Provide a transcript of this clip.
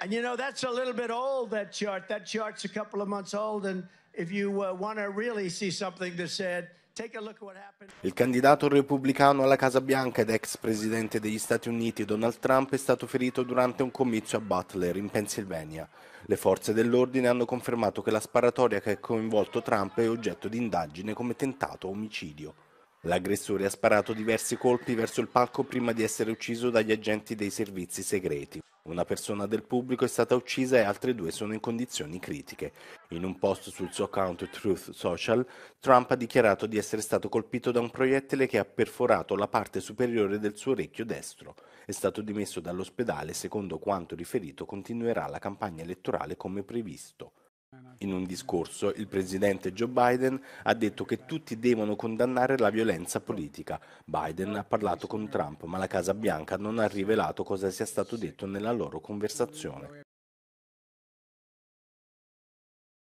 And you know, that's a little bit old, that chart. That chart's a couple of months old. And if you uh, want to really see something that said, Il candidato repubblicano alla Casa Bianca ed ex presidente degli Stati Uniti Donald Trump è stato ferito durante un comizio a Butler, in Pennsylvania. Le forze dell'ordine hanno confermato che la sparatoria che ha coinvolto Trump è oggetto di indagine come tentato omicidio. L'aggressore ha sparato diversi colpi verso il palco prima di essere ucciso dagli agenti dei servizi segreti. Una persona del pubblico è stata uccisa e altre due sono in condizioni critiche. In un post sul suo account Truth Social, Trump ha dichiarato di essere stato colpito da un proiettile che ha perforato la parte superiore del suo orecchio destro. È stato dimesso dall'ospedale e secondo quanto riferito continuerà la campagna elettorale come previsto. In un discorso, il presidente Joe Biden ha detto che tutti devono condannare la violenza politica. Biden ha parlato con Trump, ma la Casa Bianca non ha rivelato cosa sia stato detto nella loro conversazione.